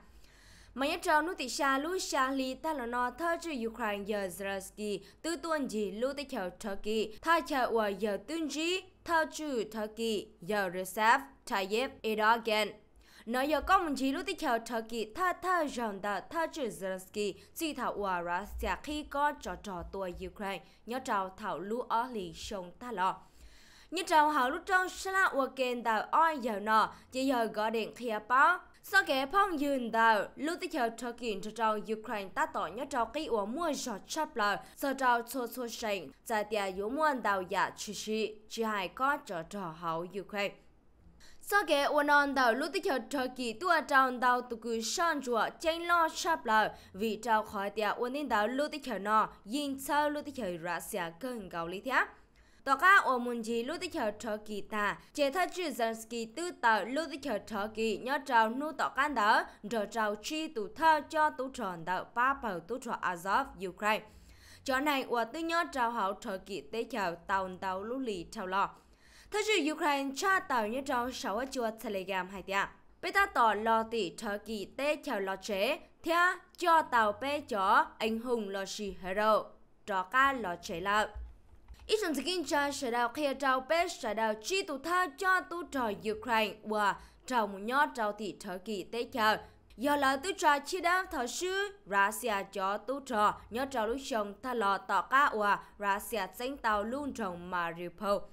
Mà nhất trò nút tỷ xa lưu xa lý ta là nó thơ chữ Ukraine giờ Zelensky, tư tuần gì lưu tích hiểu Turkey, thay chờ ua giờ tương trí theo chủ Turkey giờ Recep Tayyip Erdogan. Nói giờ có một chỉ lúc tiếp theo kỳ, tha tha rằng đã tha chủ Zelensky chỉ thảo hòa ra sẽ khi có trò trò tuổi Ukraine nhớ trào thảo lũ ở lì sông ta lọ. nhớ trào hảo lúc trong sẽ là ua kênh đào oi giờ nọ chỉ giờ gọi điện khía báo sau khi phong dừng đầu, lúc tích hợp cho kiện cho trâu Ukraine ta tỏ nhớ trâu cái ổ mua giọt chấp lờ, sau trâu cho cho sinh, tại địa yếu muôn đào giả chỉ sĩ, chỉ hai có cho trò hậu Ukraine. Sau khi ôn on đầu lúc tích hợp thời kỳ tua trong đầu tụ cử san chùa tranh lo sắp lờ vì trong khỏi địa ôn in đầu lúc tích hợp nó, yên sau lúc tích hợp sẽ cơn gạo lý thiáp. Tòa cá ổ môn dì lưu tích hờ trở kỳ ta, chế thật chư dân kỳ tư tờ lưu tích hờ trở kỳ nhớ trào nu tòa can đỡ, rồi trào chi tù thơ cho tù tròn đỡ ba bầu tù tròn Azov, Ukraine. Chỗ này ổ tư nhớ trào hậu trở kỳ tế chào tàu tàu lưu lì trào lò. Thật chữ Ukraine cha tàu nhớ trào sáu ở Telegram hay tiạ. Bây ta tỏ lo tỷ trở kỳ tế chào lo chế, theo cho tàu bê chó anh hùng lo xì hero, trò ca lo chế lợi ít rằng skin cho sở đào khe trao bếp sở đào chi tù tha cho tu trò Ukraine và trao một nhó trao thị thở kỳ tế chờ. Do là tu trò chi đám thọ sư, Russia cho tu trò nhó trao lúc chồng tha lò tỏ cá và Russia danh tàu luôn trồng Mariupol.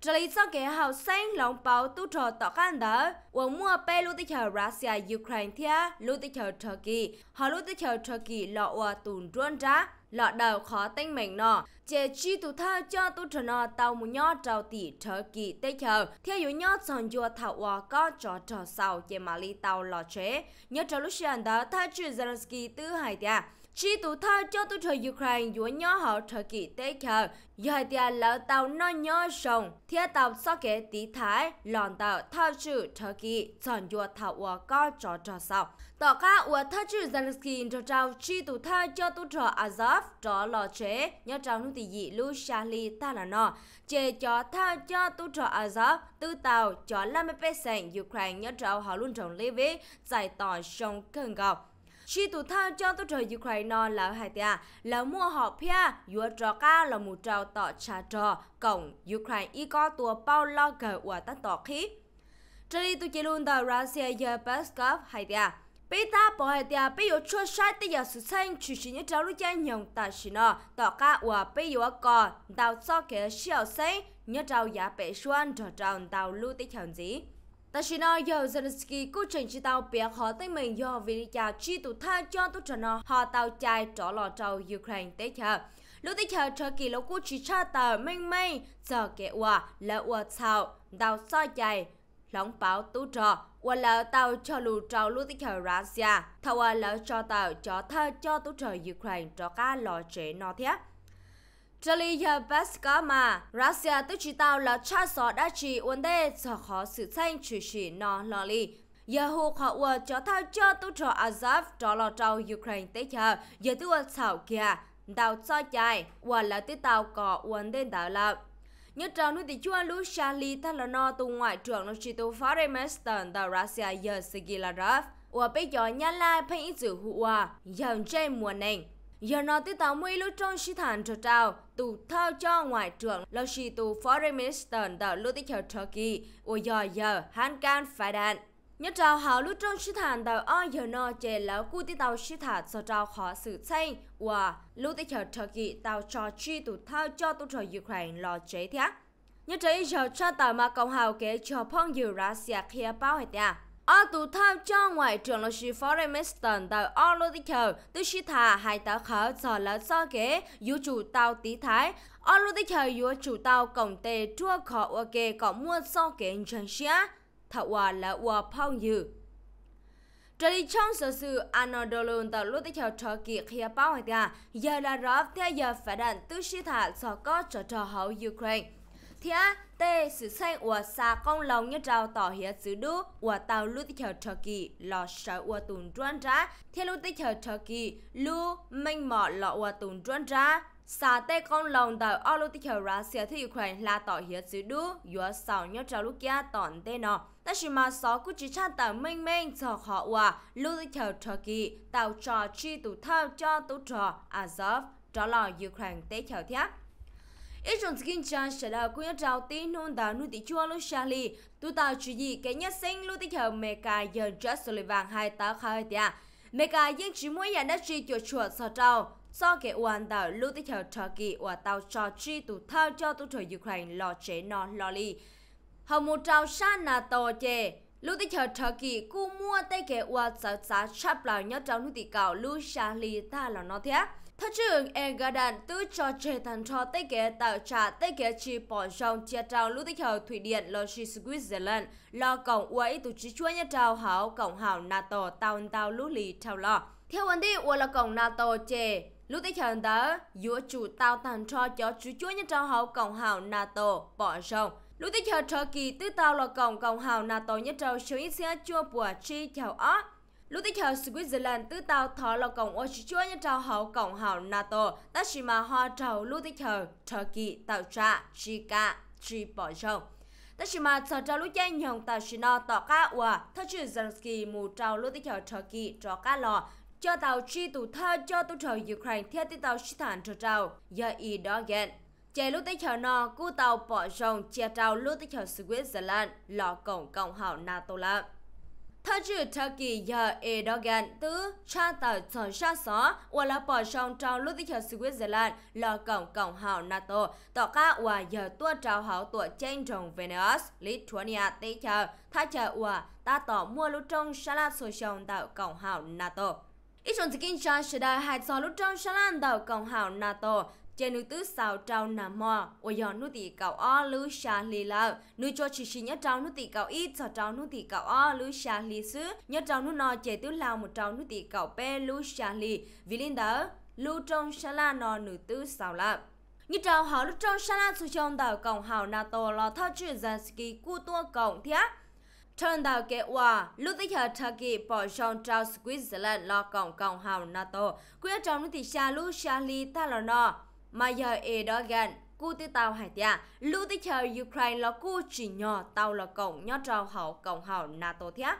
Trở lý sau kế hào xanh lòng báo tu trò tỏ can đó. Và mua bê lúc tí chờ Russia Ukraine thia lúc tí chờ Turkey. Họ lúc tí chờ Turkey lọ và tùn ruôn ra lọ đầu khó tinh mình nọ chế chi tu thơ cho tu trở nọ tàu mù nhó trào tỷ trở kỳ tê chờ theo dụ nhó chọn dùa thảo hòa có trò trò sau chế mà ly tàu lọ chế nhớ trò lúc xe đó thơ chư Zelensky tư hai tìa chỉ tụ thơ cho tụ trời Ukraine dũa nhó họ thời kỳ tế khờ, giờ tia lỡ tàu nó nhỏ sông, thiết tàu so kế tí thái, lòn tàu thao chữ thời kỳ chọn dũa thảo ua có trò trò sau. Tỏ khá ua thao chữ Zelensky cho trao chỉ tụ thơ cho tụ trời Azov trò lò chế, nhớ trao nụ tỷ dị lưu xa ly ta là nọ. Chê cho thơ cho tụ trời Azov, tư tàu cho 50% Ukraine nhớ trao họ luôn trọng lý với giải tỏ sông cơn gọc. Chỉ tụ thao cho tôi trời Ukraine là hai tia là mua họ pia vừa trò ca là một trò tọ trà trò cổng Ukraine y có tua bao lo cờ của tắt tọ khí. Trở đi tôi chỉ luôn tờ Russia giờ Peskov hai tia. Bây ta bỏ hai tia bây giờ chua sai tới giờ sự sinh chủ sĩ nhất trao lúc gia nhồng ta xí nọ tọ ca của bây giờ còn đào cho kia siêu xanh nhất trao giá bệ xuân trò tròn đào lưu tới chẳng gì. Tashino yo Zelensky cố trình chi tàu bia họ tên mình do vì cha chi tụ tha cho tụ trần họ tàu chạy trỏ lò trâu Ukraine tế chờ. Lúc tế chờ cho kỳ lỗ cố chỉ cha tờ mênh mênh giờ kẻ qua là ua sao đào so chạy lóng báo tú trò qua là tàu cho lù trâu lúc tế chờ Russia thâu ua lỡ cho tàu cho tha cho tụ trò Ukraine cho cá lò chế nó thiết. Jalia Baskama, Russia tức chỉ tàu là cha sọ đã chỉ uốn đê sở khó sự xanh chỉ chỉ nó lò lì. Yahoo khó ua cho thao cho tu trò Azov trò lò trâu Ukraine tới chờ, giờ tu ua xảo kìa, đào cho chạy, ua là tí tàu có uốn đê đảo lập. Nhớ trò nuôi tỷ chua lúc Charlie thắt lò no tu ngoại trưởng nó chỉ tu Foreign Minister đào Russia giờ Sigilarov. Ua bây giờ nhà lai phân ý dự hụa, giờ trên mùa nền. Giờ nó tới tàu mùi lúc trong sĩ thản cho trào, tù thao cho ngoại trưởng là sĩ tù Foreign Minister đảo lúc tới chào Turkey, ồ giờ giờ hàn can phải đạn. Nhớ trào hào lúc trong sĩ thản đảo o giờ nó chè là cu tới tàu sĩ thản cho trào họ xử chanh, và lúc tới chào Turkey tàu cho chi tù thao cho tù trở Ukraine là chế thiết. Nhớ trái giờ cho tàu mà cộng hào kế cho phong dù Russia kia bao hết nha ở tù thao cho ngoại trưởng là sĩ phó rèm tần tàu tư sĩ thà hai tàu khở giờ là do kế dù chủ tàu tí thái ở dù chủ tàu cổng tề chua khó ở kê có mua do kế chân xia thật hòa là hòa phong dự trở đi trong sở sự Anadolu tàu lúc tiếp theo trở kỳ khi báo hỏi ta giờ là rõ theo giờ phải đàn tư sĩ thả do có trở trở hậu Ukraine thia tê sự xây ủa xa con lòng như trào tỏ hiệp xứ đu ủa tàu lưu tích chờ chờ kỳ lò sợ ủa tùn trôn ra thiên lưu tích chờ chờ kỳ lưu minh mọ lọ ủa tùn trôn ra xa tê con lòng tàu ô lưu tích chờ ra xìa thi Ukraine là tỏ hiệp xứ đu ủa sào như trào lúc kia tỏn tê nọ ta chỉ mà sáu cú chỉ cha tàu minh minh cho họ ủa lưu tích chờ chờ kỳ tàu trò chi tụ thao cho tụ trò Azov à, trở lò Ukraine tế chờ thiếp ít trong skin chan sẽ là cũng trao tin hôn đã nuôi tí chua lúc Charlie tụ tàu chủ gì cái nhất sinh lúc tí chờ mẹ cả giờ Jack Sullivan hai táo khai tia mẹ cả những chỉ muốn nhận đã chi cho chuột sao trào sau kẻ oan đảo lúc tí chờ Turkey và tàu cho chi tụ thơ cho tụ trời Ukraine lo chế nó lo li hầu một trao sa NATO chê lúc tí chờ Turkey cũng mua tay kẻ oan sợ giá chắp lao nhau trao nuôi tí cào lúc Charlie ta là nó thiệt Thất trưởng Erdogan tư cho trẻ thằng cho tế kế tạo trả tế kế chi bỏ dòng chia trao lũ tích hầu thủy điện lo chi Switzerland lo cổng ua ý tù chí chua nhà trao hảo cổng hảo NATO tàu tàu lũ lì trào lọ Theo anh đi ua là cổng NATO chê lũ tích hầu đó dũa chủ tàu thằng cho cho chú chua nhà trào hảo cổng hảo NATO bỏ dòng. Lũ tích hầu cho kỳ tư tàu là cổng cổng hảo NATO nhà trào xíu ít xe chua bùa chi chào ớt. Lúc tích hợp Switzerland tư tàu thọ là cổng ô chú chúa như trao hậu cổng hậu NATO, ta chỉ mà hoa trao lúc tích hợp Turkey tạo trạ chi cả chi bỏ rộng. Ta chỉ mà trở trao lúc chơi nhồng tạo chỉ nó tỏ cá ua, thơ chữ Zelensky mù trao lúc tích hợp Turkey cho cá lò, cho tàu chi tù thơ cho tù trời Ukraine theo tí tàu sĩ thản trở trao, giờ y đó gẹn. Chế lúc tích hợp nó, cú tàu bỏ rộng chia trao lúc tích hợp Switzerland lò cổng cổng hậu NATO lắm. Thơ Turkey giờ Erdogan tứ cha tờ sở xa xó và là bỏ trong trao lúc tích hợp Switzerland là cộng cộng hào NATO tỏ ca và giờ tua trao hào tua trên trong Venus Lithuania tích hợp thá chờ và ta tỏ mua lúc trong xa là sổ sông tạo cộng hào NATO ít chọn skin cho sẽ đại hại cho lúc trong xa lan đầu cộng hào NATO chế nữ tứ sao trao nà mò ô giờ nữ tỷ cậu o lư xa lì lợ nữ cho chỉ chỉ nhớ trao nữ tỷ cậu ít cho trao nữ tỷ cậu o lư xa lì xứ nhớ trao nữ nọ chế tứ lao một trao nữ tỷ cậu pe lư xa lì vì linh đỡ lưu trong xa la nọ nữ tứ sao lợ như trao họ lưu trong xa la su trong đảo cộng hào nato lo thao chuyện dân ski cu tua cộng thiết Trần đào kế hòa, lúc tích hợp thật kỳ bỏ trong trao Switzerland lo cộng cộng hào NATO. Quyết trong nước tỷ xa lúc xa ly ta lò nọ mà Mayer Erdogan cú tư tàu hải tia lưu tư chờ Ukraine là cú chỉ nhỏ tàu là cổng nhỏ trào hậu cổng hậu NATO thiết,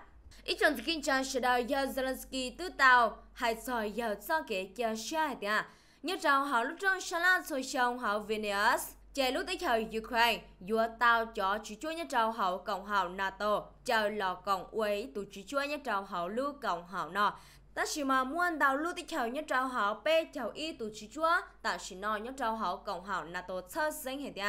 ít trong kinh trang sẽ đào giờ Zelensky tư tàu hải sỏi giờ cho kể chờ xe hải tia nhỏ trào hậu lúc trong Shala soi sông hậu Venus chờ lúc tới chờ Ukraine vua tàu cho chỉ chúa nhỏ trào hậu cổng hậu NATO chờ lò cổng uế tụ chỉ chúa nhỏ trào hậu lưu cổng hậu nọ ta chỉ mà muốn đào lưu tích chào nhất trao hảo bê chào y tù chí chúa ta chỉ nói nhất trao hảo cộng hảo NATO thơ sinh hệ tia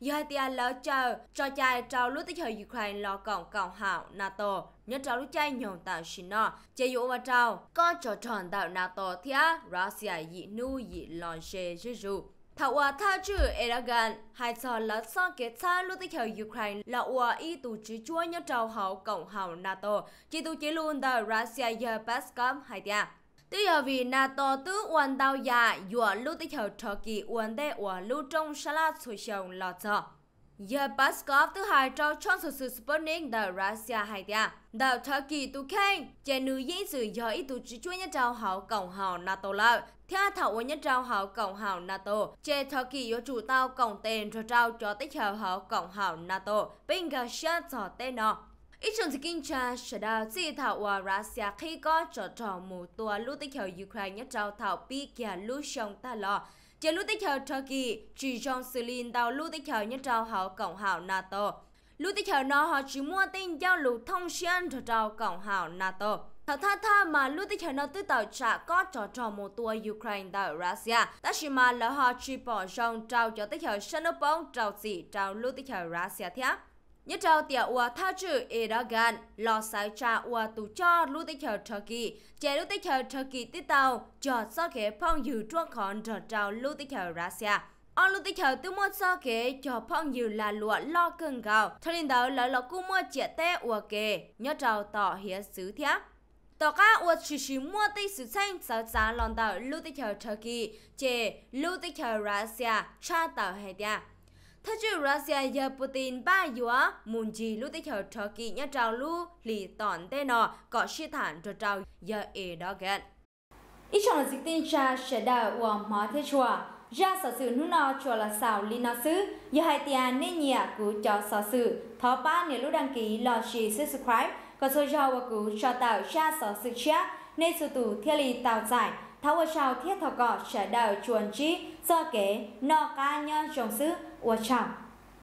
giờ tia lỡ chờ cho chai trao lưu tích chào Ukraine lo cộng cộng hảo NATO nhất trao lúc chai nhồn ta chỉ nói chế dụ và trao có trò tròn tạo NATO thia Russia dị nu dị lo xe dư dụ thảo hòa tha chữ Erdogan hai cho là sang kế xa lưu tích hiệu Ukraine là hòa y tù chí chúa nhớ trào hậu cộng hào NATO chỉ tù chí luôn tờ Russia giờ Pascom hai à. tia Tuy giờ vì NATO tứ quan đào già dùa lưu tích hiệu trò kỳ quan đế hòa lưu trong xa la xuôi sông lọ cho Giờ Paskov thứ hai trao chọn sự sự Sputnik đờ Russia hai à. tia. Đờ Turkey tu khen, chế nữ diễn sự do ý tu trí chúa nhà trao hậu cộng hào NATO lợi, theo thảo ổn nhất trao hảo cộng hảo NATO, chế thảo kỳ yếu chủ tao cộng tên cho trao cho tích hảo hảo cộng hảo NATO, bình gà xa cho tên nó. Ít trong thì kinh tra sẽ đào chỉ thảo hòa Russia khi có trở trò mù tùa lưu tích hảo Ukraine nhất trao thảo bi kìa lưu sông ta lọ. Chế lưu tích hảo Turkey, chỉ trong xử lý đào lưu tích hảo nhất trao hảo cộng hảo NATO. Lưu tích hảo nó họ chỉ mua tin giao lưu thông xuyên cho trao cộng hảo NATO. Thả tha tha mà lưu tích hệ nó tư tàu trả có trò trò một tua Ukraine tại Russia. Tất chỉ mà là họ chỉ bỏ rong trao cho tích hợp sân bóng trao gì trao lưu tích hệ Russia thế. Nhớ trao tìa ua tha chữ Erdogan, lo sai trả ua tù cho lưu tích hệ Turkey. Chế lưu tích hệ Turkey tích tàu cho so kế phong dự truông khón trò trao lưu tích hệ Russia. Ông lưu tích hậu tư mua cho kế cho phong dự là lụa lo cưng gạo. Thời điểm đó là lọ cu mua chia tê ua kế, nhớ trao tỏ hiến sứ thiáp tòa cá uất chỉ chỉ mua tây sự xanh sáu giá lòng tàu lưu tây chèo Turkey chế lưu tây chèo Russia cha tàu hay địa thật sự Russia giờ Putin ba yếu muốn gì lưu tây chèo Turkey nhá trào lưu lì tòn tên nó có sĩ thản cho trào giờ ở đó gần ít trong dịch tin cha sẽ đào uổng mỏ thế chùa ra sở sự nu nó chùa là xào li nó xứ giờ hai tiền nên nhà của cho sở sự thọ ba nếu lúc đăng ký lo chỉ subscribe có số rau và cú cho tàu ra sở sự chia nên sự tù thiết lì tàu giải tháo và sao thiết thọ cỏ sở đào chuồn chi do kế nọ ca nhân trồng sứ ua trọng